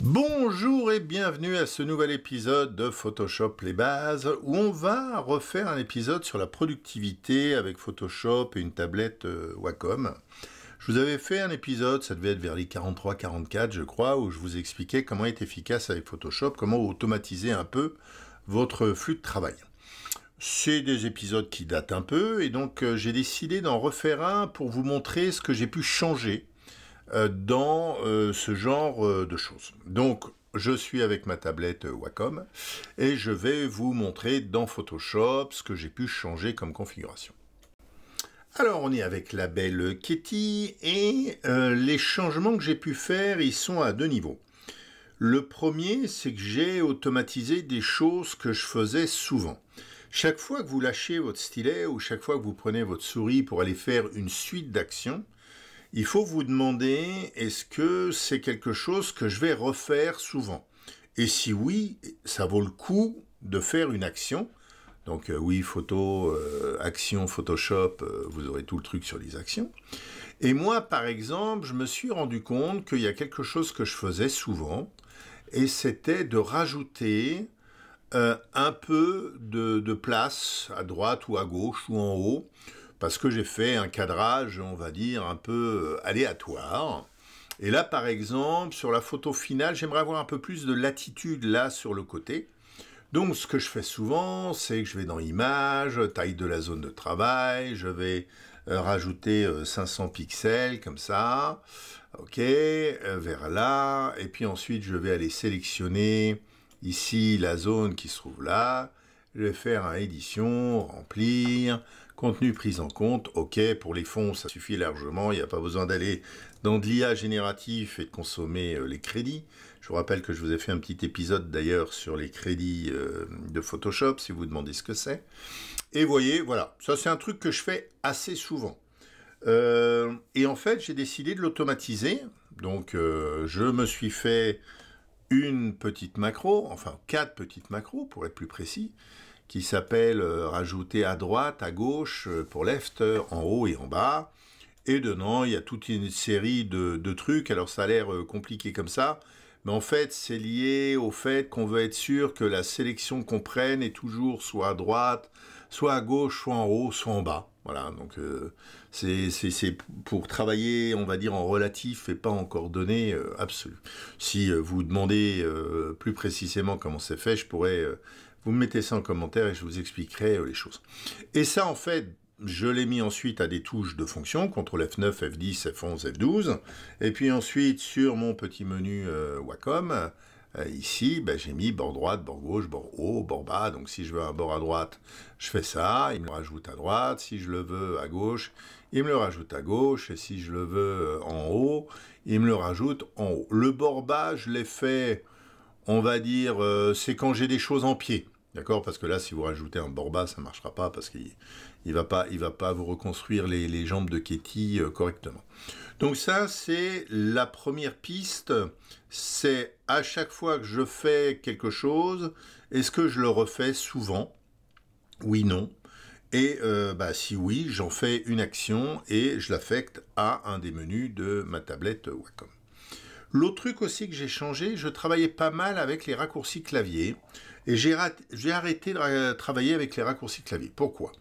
Bonjour et bienvenue à ce nouvel épisode de Photoshop les bases où on va refaire un épisode sur la productivité avec Photoshop et une tablette euh, Wacom. Je vous avais fait un épisode, ça devait être vers les 43-44 je crois, où je vous expliquais comment être efficace avec Photoshop, comment automatiser un peu votre flux de travail. C'est des épisodes qui datent un peu et donc euh, j'ai décidé d'en refaire un pour vous montrer ce que j'ai pu changer euh, dans euh, ce genre de choses. Donc je suis avec ma tablette Wacom et je vais vous montrer dans Photoshop ce que j'ai pu changer comme configuration. Alors on est avec la belle Katie et les changements que j'ai pu faire ils sont à deux niveaux. Le premier c'est que j'ai automatisé des choses que je faisais souvent. Chaque fois que vous lâchez votre stylet ou chaque fois que vous prenez votre souris pour aller faire une suite d'actions, il faut vous demander est-ce que c'est quelque chose que je vais refaire souvent Et si oui, ça vaut le coup de faire une action. Donc euh, oui, photo, euh, action, Photoshop, euh, vous aurez tout le truc sur les actions. Et moi, par exemple, je me suis rendu compte qu'il y a quelque chose que je faisais souvent, et c'était de rajouter euh, un peu de, de, place à droite ou à gauche ou en haut, parce que j'ai fait un cadrage, on va dire, un peu euh, aléatoire. Et là, par exemple, sur la photo finale, j'aimerais avoir un peu plus de latitude là sur le côté. Donc, ce que je fais souvent, c'est que je vais dans Images, taille de la zone de travail, je vais euh, rajouter 500 pixels comme ça. OK, vers là. Et puis ensuite, je vais aller sélectionner Ici, la zone qui se trouve là, je vais faire un édition, remplir, contenu pris en compte, ok, pour les fonds, ça suffit largement, il n'y a pas besoin d'aller dans de l'IA génératif et de consommer euh, les crédits. Je vous rappelle que je vous ai fait un petit épisode d'ailleurs sur les crédits euh, de Photoshop, si vous demandez ce que c'est. Et voyez, voilà, ça c'est un truc que je fais assez souvent. Euh, et en fait, j'ai décidé de l'automatiser. Donc, je me suis fait une petite macro, enfin quatre petites macros pour être plus précis, qui s'appelle euh, rajouter à droite, à gauche, euh, pour left, euh, en haut et en bas. Et dedans, il y a toute une série de, trucs. Alors ça a l'air compliqué comme ça, mais en fait, c'est lié au fait qu'on veut être sûr que la sélection qu'on prenne est toujours soit à droite, soit à gauche, soit en haut, soit en bas. Voilà, donc euh, c'est pour travailler, on va dire, en relatif et pas en coordonnées euh, absolues. Si euh, vous demandez plus précisément comment c'est fait, je pourrais... vous me mettez ça en commentaire et je vous expliquerai les choses. Et ça, en fait, je l'ai mis ensuite à des touches de fonction, CTRL F9, F10, F11, F12. Et puis ensuite, sur mon petit menu Wacom, euh, ici, ben, j'ai mis bord droite, bord gauche, bord haut, bord bas. Donc si je veux un bord à droite, je fais ça, il me rajoute à droite. Si je le veux à gauche, il me le rajoute à gauche. Et si je le veux euh, en haut, il me le rajoute en haut. Le bord bas, je l'ai fait, on va dire, euh, c'est quand j'ai des choses en pied. D'accord Parce que là, si vous rajoutez un bord bas, ça ne marchera pas parce qu'il ne va, pas, il va pas vous reconstruire les, jambes de Ketty correctement. Donc ça, c'est la première piste. C'est à chaque fois que je fais quelque chose, est-ce que je le refais souvent Oui, non. Et euh, bah, si oui, j'en fais une action et je l'affecte à un des menus de ma tablette Wacom. L'autre truc aussi que j'ai changé, je travaillais pas mal avec les raccourcis clavier et j'ai arrêté de travailler avec les raccourcis clavier. Pourquoi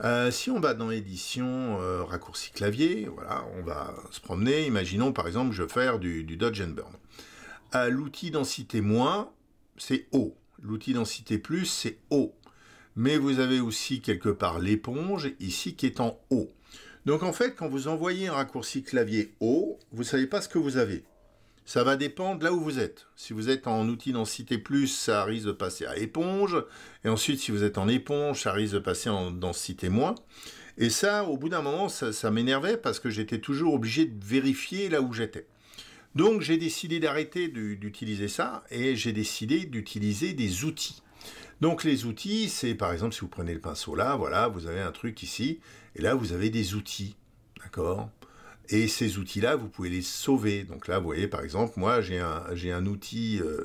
euh, si on va dans édition euh, raccourci clavier, voilà, on va se promener. Imaginons par exemple, je vais faire du, dodge and burn. Euh, l'outil densité moins, c'est O. L'outil densité plus, c'est haut. Mais vous avez aussi quelque part l'éponge ici qui est en haut. Donc en fait, quand vous envoyez un raccourci clavier haut, vous ne savez pas ce que vous avez. Ça va dépendre là où vous êtes. Si vous êtes en outil densité plus, ça risque de passer à éponge. Et ensuite, si vous êtes en éponge, ça risque de passer en densité moins. Et ça, au bout d'un moment, ça, ça m'énervait parce que j'étais toujours obligé de vérifier là où j'étais. Donc j'ai décidé d'arrêter d'utiliser ça et j'ai décidé d'utiliser des outils. Donc les outils, c'est par exemple si vous prenez le pinceau là, voilà, vous avez un truc ici, et là vous avez des outils. D'accord et ces outils-là, vous pouvez les sauver. Donc là, vous voyez, par exemple, moi, j'ai un, un, outil, euh,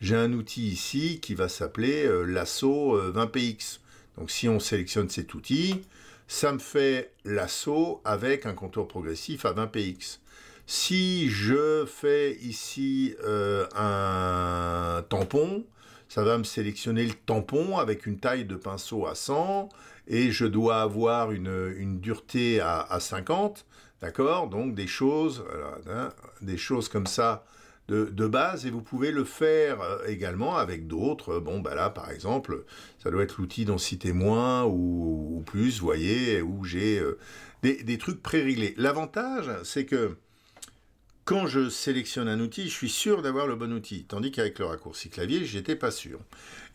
j'ai un outil ici qui va s'appeler euh, l'assaut 20px. Euh, Donc si on sélectionne cet outil, ça me fait l'assaut avec un contour progressif à 20px. Si je fais ici un tampon, ça va me sélectionner le tampon avec une taille de pinceau à 100 et je dois avoir une, dureté à, à 50. D'accord Donc des choses, hein, des choses comme ça de, base et vous pouvez le faire euh, également avec d'autres. Bon, bah là, par exemple, ça doit être l'outil Cité moins ou, ou plus, vous voyez, où j'ai euh, des, trucs pré-réglés. L'avantage, c'est que quand je sélectionne un outil, je suis sûr d'avoir le bon outil, tandis qu'avec le raccourci clavier, je n'étais pas sûr.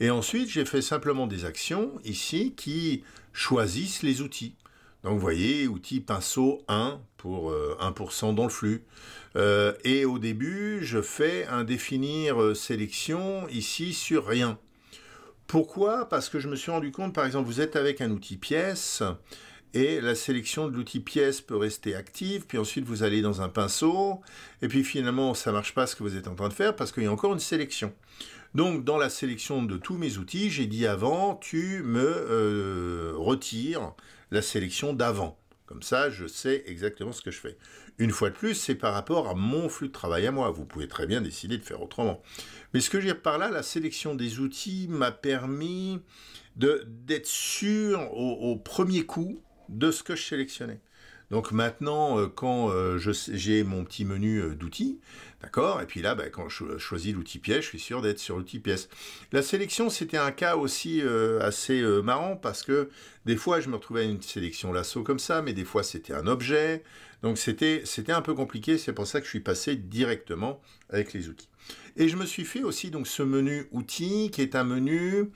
Et ensuite, j'ai fait simplement des actions ici qui choisissent les outils. Donc vous voyez, outil pinceau 1 pour 1% euh, dans le flux. Euh, et au début, je fais un définir euh, sélection ici sur rien. Pourquoi Parce que je me suis rendu compte, par exemple, vous êtes avec un outil pièce et la sélection de l'outil pièce peut rester active, puis ensuite vous allez dans un pinceau, et puis finalement ça ne marche pas ce que vous êtes en train de faire parce qu'il y a encore une sélection. Donc dans la sélection de tous mes outils, j'ai dit avant, tu me retires la sélection d'avant. Comme ça, je sais exactement ce que je fais. Une fois de plus, c'est par rapport à mon flux de travail à moi. Vous pouvez très bien décider de faire autrement. Mais ce que j'ai par là, la sélection des outils m'a permis d'être sûr au, au, premier coup de ce que je sélectionnais. Donc maintenant, euh, quand euh, j'ai mon petit menu euh, d'outils, d'accord, et puis là, bah, quand je choisis l'outil pièce, je suis sûr d'être sur l'outil pièce. La sélection, c'était un cas aussi assez marrant parce que des fois, je me retrouvais à une sélection lasso comme ça, mais des fois, c'était un objet. Donc c'était un peu compliqué, c'est pour ça que je suis passé directement avec les outils. Et je me suis fait aussi donc ce menu outils qui est un menu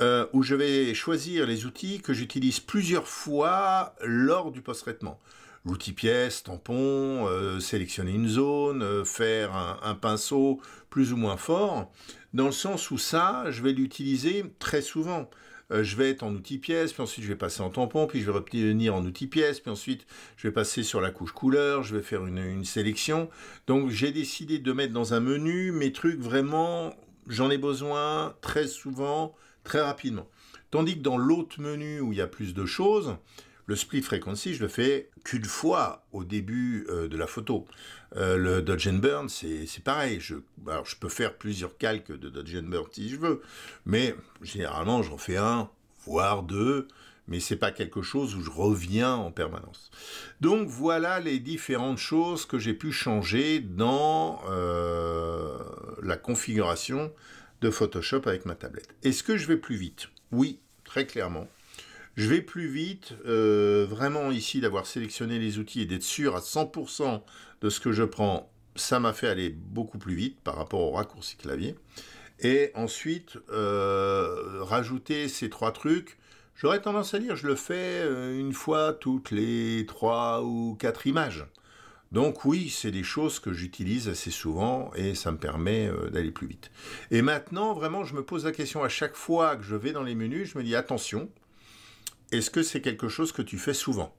euh, où je vais choisir les outils que j'utilise plusieurs fois lors du post-traitement. L'outil pièce, tampon, euh, sélectionner une zone, euh, faire un, pinceau plus ou moins fort, dans le sens où ça, je vais l'utiliser très souvent. je vais être en outil pièce, puis ensuite je vais passer en tampon, puis je vais revenir en outil pièce, puis ensuite je vais passer sur la couche couleur, je vais faire une, une sélection. Donc j'ai décidé de mettre dans un menu mes trucs vraiment, j'en ai besoin très souvent, très rapidement. Tandis que dans l'autre menu où il y a plus de choses, le split frequency, je le fais qu'une fois au début euh, de la photo. Euh, le dodge and burn, c'est pareil. Je, peux faire plusieurs calques de dodge and burn si je veux, mais généralement, j'en fais un, voire deux, mais c'est pas quelque chose où je reviens en permanence. Donc, voilà les différentes choses que j'ai pu changer dans euh, la configuration de Photoshop avec ma tablette. Est-ce que je vais plus vite Oui, très clairement. Je vais plus vite, euh, vraiment ici d'avoir sélectionné les outils et d'être sûr à 100% de ce que je prends, ça m'a fait aller beaucoup plus vite par rapport au raccourci clavier. Et ensuite, euh, rajouter ces trois trucs, j'aurais tendance à dire, je le fais euh, une fois toutes les trois ou quatre images. Donc oui, c'est des choses que j'utilise assez souvent et ça me permet euh, d'aller plus vite. Et maintenant, vraiment, je me pose la question à chaque fois que je vais dans les menus, je me dis attention, est-ce que c'est quelque chose que tu fais souvent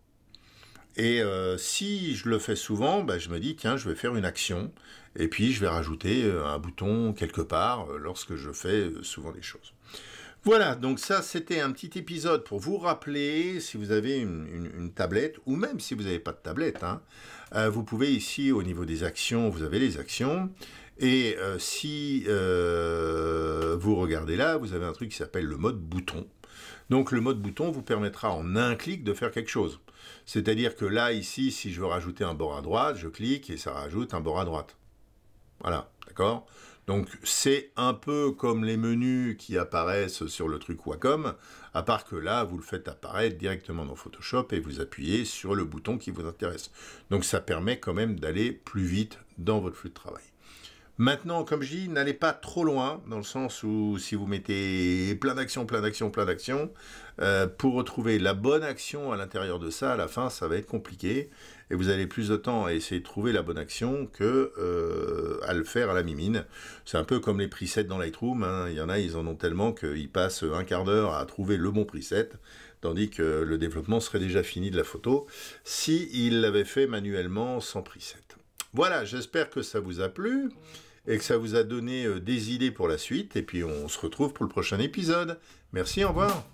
Et euh, si je le fais souvent, bah, je me dis tiens, je vais faire une action et puis je vais rajouter euh, un bouton quelque part lorsque je fais souvent des choses. Voilà, donc ça c'était un petit épisode pour vous rappeler, si vous avez une, tablette, ou même si vous n'avez pas de tablette, hein. euh, vous pouvez ici au niveau des actions, vous avez les actions, et euh, si euh, vous regardez là, vous avez un truc qui s'appelle le mode bouton. Donc le mode bouton vous permettra en un clic de faire quelque chose. C'est-à-dire que là, ici, si je veux rajouter un bord à droite, je clique et ça rajoute un bord à droite. Voilà, d'accord donc c'est un peu comme les menus qui apparaissent sur le truc Wacom, à part que là, vous le faites apparaître directement dans Photoshop et vous appuyez sur le bouton qui vous intéresse. Donc ça permet quand même d'aller plus vite dans votre flux de travail. Maintenant, comme je dis, n'allez pas trop loin, dans le sens où si vous mettez plein d'actions, plein d'actions, plein d'actions, euh, pour retrouver la bonne action à l'intérieur de ça, à la fin, ça va être compliqué. Et vous allez plus de temps à essayer de trouver la bonne action que euh, à le faire à la mimine. C'est un peu comme les presets dans Lightroom. Hein. Il y en a, ils en ont tellement qu'ils passent un quart d'heure à trouver le bon preset tandis que le développement serait déjà fini de la photo si l'avaient fait manuellement sans preset. Voilà, j'espère que ça vous a plu et que ça vous a donné euh, des idées pour la suite. Et puis on se retrouve pour le prochain épisode. Merci, au revoir.